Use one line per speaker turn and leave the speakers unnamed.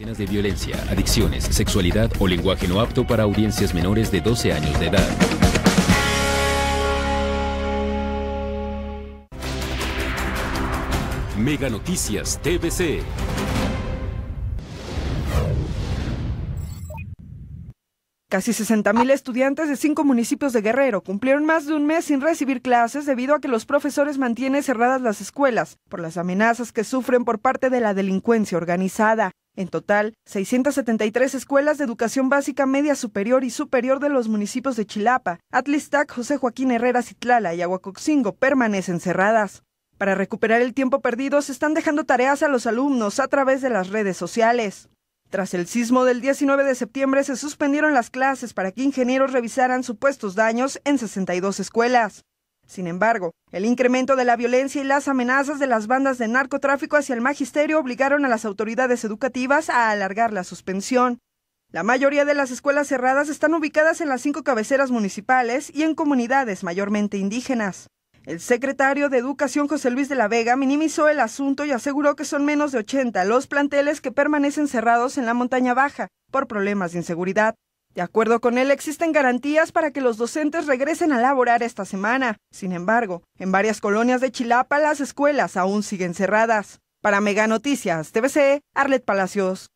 de violencia, adicciones, sexualidad o lenguaje no apto para audiencias menores de 12 años de edad. Mega Noticias TVC.
Casi 60.000 estudiantes de cinco municipios de Guerrero cumplieron más de un mes sin recibir clases debido a que los profesores mantienen cerradas las escuelas por las amenazas que sufren por parte de la delincuencia organizada. En total, 673 escuelas de educación básica, media superior y superior de los municipios de Chilapa, Atlistac, José Joaquín Herrera Citlala y Aguacoxingo permanecen cerradas. Para recuperar el tiempo perdido, se están dejando tareas a los alumnos a través de las redes sociales. Tras el sismo del 19 de septiembre se suspendieron las clases para que ingenieros revisaran supuestos daños en 62 escuelas. Sin embargo, el incremento de la violencia y las amenazas de las bandas de narcotráfico hacia el magisterio obligaron a las autoridades educativas a alargar la suspensión. La mayoría de las escuelas cerradas están ubicadas en las cinco cabeceras municipales y en comunidades mayormente indígenas. El secretario de Educación José Luis de la Vega minimizó el asunto y aseguró que son menos de 80 los planteles que permanecen cerrados en la montaña baja por problemas de inseguridad. De acuerdo con él, existen garantías para que los docentes regresen a laborar esta semana. Sin embargo, en varias colonias de Chilapa las escuelas aún siguen cerradas. Para Mega Noticias, TVC, Arlet Palacios.